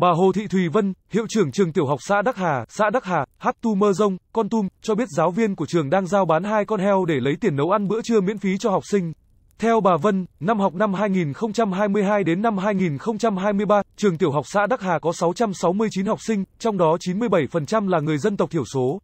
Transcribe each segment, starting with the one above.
Bà Hồ Thị Thùy Vân, hiệu trưởng trường tiểu học xã Đắc Hà, xã Đắc Hà, Hát Tu Mơ Rông, Con Tum, cho biết giáo viên của trường đang giao bán hai con heo để lấy tiền nấu ăn bữa trưa miễn phí cho học sinh. Theo bà Vân, năm học năm 2022 đến năm 2023, trường tiểu học xã Đắc Hà có 669 học sinh, trong đó 97% là người dân tộc thiểu số.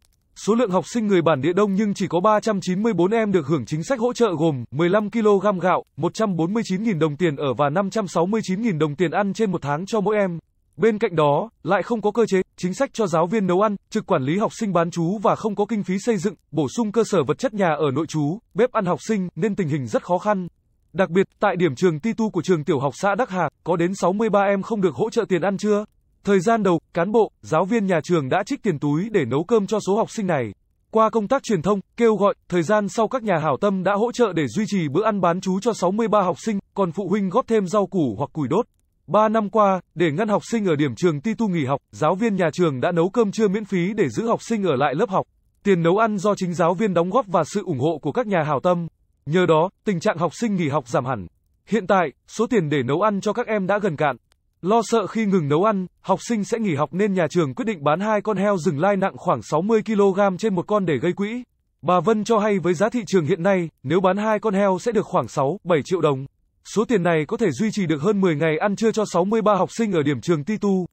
Số lượng học sinh người bản địa đông nhưng chỉ có 394 em được hưởng chính sách hỗ trợ gồm 15 kg gạo, 149.000 đồng tiền ở và 569.000 đồng tiền ăn trên một tháng cho mỗi em. Bên cạnh đó, lại không có cơ chế, chính sách cho giáo viên nấu ăn, trực quản lý học sinh bán chú và không có kinh phí xây dựng, bổ sung cơ sở vật chất nhà ở nội chú bếp ăn học sinh nên tình hình rất khó khăn. Đặc biệt, tại điểm trường Ti Tu của trường tiểu học xã Đắc Hà, có đến 63 em không được hỗ trợ tiền ăn trưa. Thời gian đầu, cán bộ, giáo viên nhà trường đã trích tiền túi để nấu cơm cho số học sinh này. Qua công tác truyền thông, kêu gọi, thời gian sau các nhà hảo tâm đã hỗ trợ để duy trì bữa ăn bán chú cho 63 học sinh, còn phụ huynh góp thêm rau củ hoặc củi đốt. 3 năm qua, để ngăn học sinh ở điểm trường Ti Tu nghỉ học, giáo viên nhà trường đã nấu cơm trưa miễn phí để giữ học sinh ở lại lớp học. Tiền nấu ăn do chính giáo viên đóng góp và sự ủng hộ của các nhà hảo tâm. Nhờ đó, tình trạng học sinh nghỉ học giảm hẳn. Hiện tại, số tiền để nấu ăn cho các em đã gần cạn. Lo sợ khi ngừng nấu ăn, học sinh sẽ nghỉ học nên nhà trường quyết định bán hai con heo rừng lai nặng khoảng 60 kg trên một con để gây quỹ. Bà Vân cho hay với giá thị trường hiện nay, nếu bán hai con heo sẽ được khoảng 6, 7 triệu đồng. Số tiền này có thể duy trì được hơn 10 ngày ăn trưa cho 63 học sinh ở điểm trường Titu.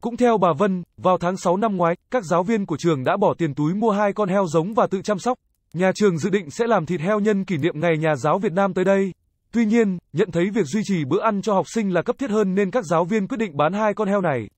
Cũng theo bà Vân, vào tháng 6 năm ngoái, các giáo viên của trường đã bỏ tiền túi mua hai con heo giống và tự chăm sóc. Nhà trường dự định sẽ làm thịt heo nhân kỷ niệm Ngày Nhà giáo Việt Nam tới đây. Tuy nhiên, nhận thấy việc duy trì bữa ăn cho học sinh là cấp thiết hơn nên các giáo viên quyết định bán hai con heo này.